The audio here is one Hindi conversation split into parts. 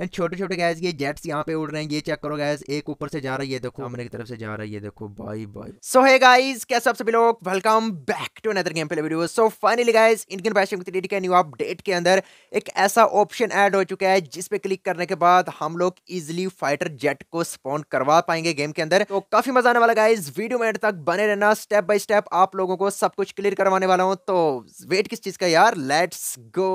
एंड छोटे छोटे गैस ये जेट्स यहाँ पे उड़ रहे हैं ये चेक करो गैस एक ऊपर से जा रहा है ये देखो हमने की तरफ से जा रहा है ये देखो बाई बाई सो है गाइज क्या सबसे सभी लोग welcome back to another game play video so finally guys Indian passion के न्यू अपडेट के अंदर एक ऐसा ऑप्शन एड हो चुका है जिसपे क्लिक करने के बाद हम लोग इजिली फाइटर जेट को स्पॉन्ड करवा पाएंगे गेम के अंदर तो काफी मजा आने वाला गाइज वीडियो में तक बने रहना स्टेप बाय स्टेप आप लोगों को सब कुछ क्लियर करवाने वाला हूँ तो वेट किस चीज का यार लेट्स गो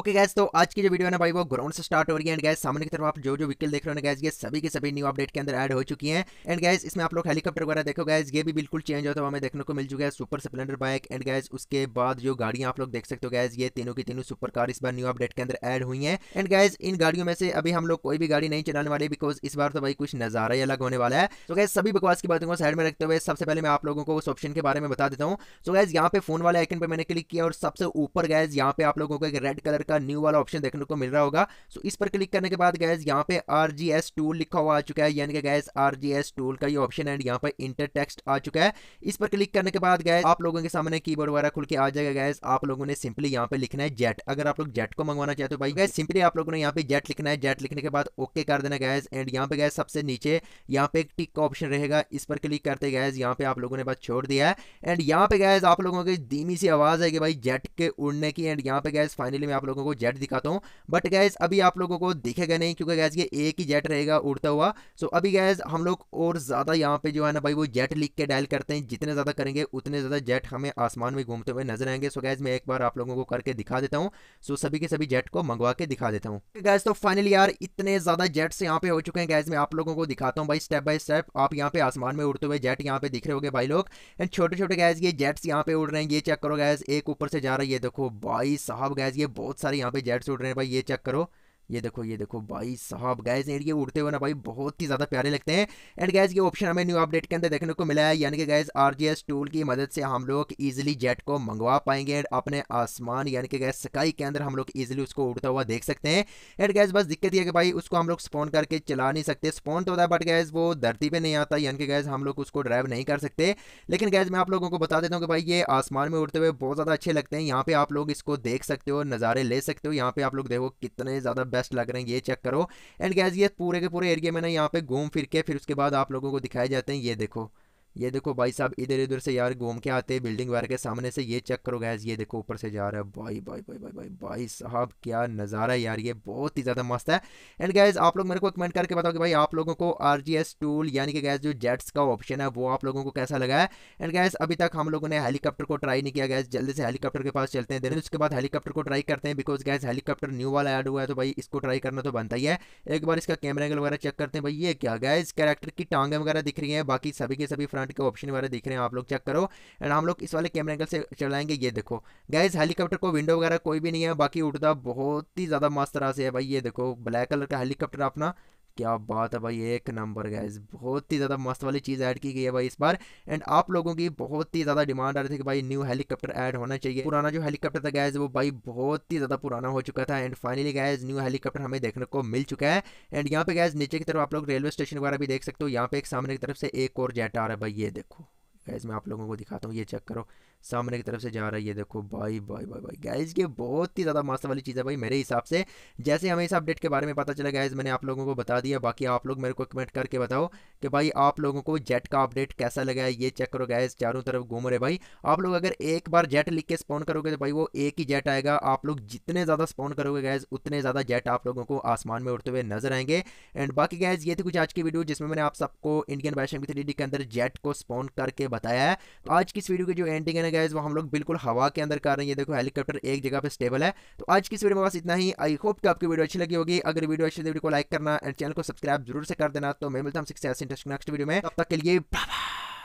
ओके गैस तो आज की जो वीडियो है ना भाई वो ग्राउंड से स्टार्ट हो रही है एंड गैस सामने की तरफ आप जो जो विकल देख रहे हो ना गैस ये सभी के सभी न्यू अपडेट के अंदर ऐड हो चुकी हैं एंड गैस इसमें आप लोग हेलीकॉप्टर वगैरह देखो गैस ये भी बिल्कुल चेंज होता है हमें देखने को मिल चुका है super Splendor bike and guys उसके बाद जो गाड़ियाँ आप लोग देख सकते हो गैस ये तीनों की तीनों सुपर कार इस बार न्यू अपडेट के अंदर एड हुई है एंड गैस इन गाड़ियों में से अभी हम लोग कोई भी गाड़ी नहीं चलाने वाले बिकॉज इस बार तो भाई कुछ नजारा ही अलग होने वाला है तो गैस सभी बकवास की बातों को साइड में रखते हुए सबसे पहले मैं आप लोगों को उस ऑप्शन के बारे में बता देता हूँ तो गैस यहाँ पे फोन वाले आइकन पर मैंने क्लिक किया और सबसे ऊपर गैस यहाँ पे आप लोगों को एक रेड कलर का न्यू वाला ऑप्शन देखने को मिल रहा होगा सो इस पर क्लिक करने के बाद गैस यहाँ पे आर जी एस टूल लिखा हुआ आ चुका है यानी कि guys R G S tool का ये ऑप्शन एंड यहाँ पर इंटर टेक्स्ट आ चुका है इस पर क्लिक करने के बाद गैस आप लोगों के सामने कीबोर्ड वगैरह खुल के आ जाएगा गैस आप लोगों ने सिंपली यहाँ पे लिखना है जेट अगर आप लोग जेट को मंगवाना चाहते हो भाई गैस सिंपली आप लोगों ने यहाँ पे जेट लिखना है जेट लिखने के बाद ओके कर देना गैस एंड यहाँ पे गैस सबसे नीचे यहाँ पे एक टिक का ऑप्शन रहेगा इस पर क्लिक करते गैस यहाँ पे आप लोगों ने बस छोड़ दिया है एंड यहाँ पे गैस आप लोगों की धीमी सी आवाज आएगी भाई जेट के उड़ने की एंड यहाँ पे गैस फाइनली में आप लोगों लोगों को जेट दिखाता हूँ बट गैज अभी आप लोगों को दिखेगा नहीं क्योंकि गैज ये एक ही जेट रहेगा उड़ता हुआ सो अभी गैज हम लोग और ज़्यादा यहाँ पे जो है ना भाई वो जेट लिख के डायल करते हैं जितने ज़्यादा करेंगे उतने ज़्यादा जेट हमें आसमान में घूमते हुए नजर आएंगे सो गैज मैं एक बार आप लोगों को करके दिखा देता हूँ सो सभी के सभी जेट को मंगवा के दिखा देता हूँ गैज तो फाइनली यार इतने ज़्यादा जेट्स यहाँ पे हो चुके हैं गैज मैं आप लोगों को दिखाता हूँ भाई स्टेप बाय स्टेप आप यहाँ पे आसमान में उड़ते हुए जेट यहाँ पे दिख रहे हो भाई लोग एंड छोटे छोटे गैस ये जेट्स यहाँ पे उड़ रहे हैं ये चेक करो गैस एक ऊपर से जा रहा है ये देखो भाई साहब गैस ये बहुत सारे यहाँ पे जेट्स उड़ रहे हैं भाई ये चेक करो ये देखो ये देखो भाई साहब गैस एंड ये उड़ते हुए ना भाई बहुत ही ज़्यादा प्यारे लगते हैं एंड गैस ये ऑप्शन हमें न्यू अपडेट के अंदर देखने को मिला है यानी कि गैस आरजीएस टूल की मदद से हम लोग ईजिली जेट को मंगवा पाएंगे एंड अपने आसमान यानी कि गैस स्काई के अंदर हम लोग ईजिली उसको उड़ता हुआ देख सकते हैं एंड गैस बस दिक्कत यह कि भाई उसको हम लोग स्पॉन करके चला नहीं सकते स्पॉन तो होता है बट गैस वो धरती पर नहीं आता यानी कि गैस हम लोग उसको ड्राइव नहीं कर सकते लेकिन गैस मैं आप लोगों को बता देता हूँ कि भाई ये आसमान में उड़ते हुए बहुत ज़्यादा अच्छे लगते हैं यहाँ पे आप लोग इसको देख सकते हो नज़ारे ले सकते हो यहाँ पे आप लोग देखो कितने ज़्यादा बेस्ट लग रहे हैं ये चेक करो एंड गैस ये पूरे के पूरे एरिया में ना यहाँ पे घूम फिर के फिर उसके बाद आप लोगों को दिखाए जाते हैं ये देखो ये देखो भाई साहब इधर इधर से यार घूम के आते हैं बिल्डिंग वगैरह के सामने से ये चेक करो गैस ये देखो ऊपर से जा रहा है भाई भाई भाई भाई भाई भाई साहब क्या नज़ारा है यार ये बहुत ही ज़्यादा मस्त है एंड गैस आप लोग मेरे को कमेंट करके बताओ कि भाई आप लोगों को आर टूल यानी कि गैस जो जेट्स का ऑप्शन है वो आप लोगों को कैसा लगा है एंड गैस अभी तक हम लोगों ने हेलीकॉप्टर को ट्राई नहीं किया गैस जल्दी से हेलीकॉप्टर के पास चलते हैं देन उसके बाद हेलीकॉप्टर को ट्राई करते हैं बिकॉज गैस हेलीकॉप्टर न्यू वाला एड हुआ है तो भाई इसको ट्राई करना तो बनता ही है एक बार इसका कैमरा एंगल वगैरह चेक करते हैं भाई ये क्या गैस कैरेक्टर की टांगें वगैरह दिख रही है बाकी सभी के सभी फ्रंट फ्रंट के ऑप्शन वगैरह दिख रहे हैं आप लोग चेक करो एंड हम लोग इस वाले कैमरे एंगल से चलाएंगे ये देखो गैस हेलीकॉप्टर को विंडो वगैरह कोई भी नहीं है बाकी उठता बहुत ही ज़्यादा मस्त तरह से है भाई ये देखो ब्लैक कलर का हेलीकॉप्टर अपना क्या बात है भाई एक नंबर गैस बहुत ही ज़्यादा मस्त वाली चीज़ ऐड की गई है भाई इस बार एंड आप लोगों की बहुत ही ज़्यादा डिमांड आ रही थी कि भाई न्यू हेलीकॉप्टर ऐड होना चाहिए पुराना जो हेलीकॉप्टर था गैस वो भाई बहुत ही ज़्यादा पुराना हो चुका था and finally guys new helicopter हमें देखने को मिल चुका है एंड यहाँ पे गैस नीचे की तरफ आप लोग रेलवे स्टेशन वगैरह भी देख सकते हो यहाँ पे एक सामने की तरफ से एक और जेट आ रहा है भाई ये देखो गैस मैं आप लोगों को दिखाता हूँ ये चेक करो सामने की तरफ से जा रही है देखो भाई भाई भाई भाई गैज ये बहुत ही ज़्यादा मास्टर वाली चीज़ है भाई मेरे हिसाब से जैसे हमें इस अपडेट के बारे में पता चला गैज मैंने आप लोगों को बता दिया बाकी आप लोग मेरे को कमेंट करके बताओ कि भाई आप लोगों को जेट का अपडेट कैसा लगा है ये चेक करो गैज चारों तरफ घूम रहे भाई आप लोग अगर एक बार जेट लिख के स्पॉन करोगे तो भाई वो एक ही जेट आएगा आप लोग जितने ज़्यादा स्पॉन करोगे गैज उतने ज़्यादा जेट आप लोगों को आसमान में उड़ते हुए नजर आएंगे एंड बाकी गैज ये थी कुछ आज की वीडियो जिसमें मैंने आप सबको इंडियन बैशन की थ्री के अंदर जेट को स्पॉन करके बताया है आज की इस वीडियो की जो एंडिंग है है गैस वो हम लोग बिल्कुल हवा के अंदर कर रहे हैं देखो हेलीकॉप्टर एक जगह पर स्टेबल है तो आज की इस वीडियो में बस इतना ही आई होप कि आपकी वीडियो अच्छी लगी होगी अगर वीडियो अच्छी वीडियो को लाइक करना एंड चैनल को सब्सक्राइब जरूर से कर देना तो मैं मिलता हूँ सिक्स नेक्स्ट वीडियो में तब तक के लिए बाय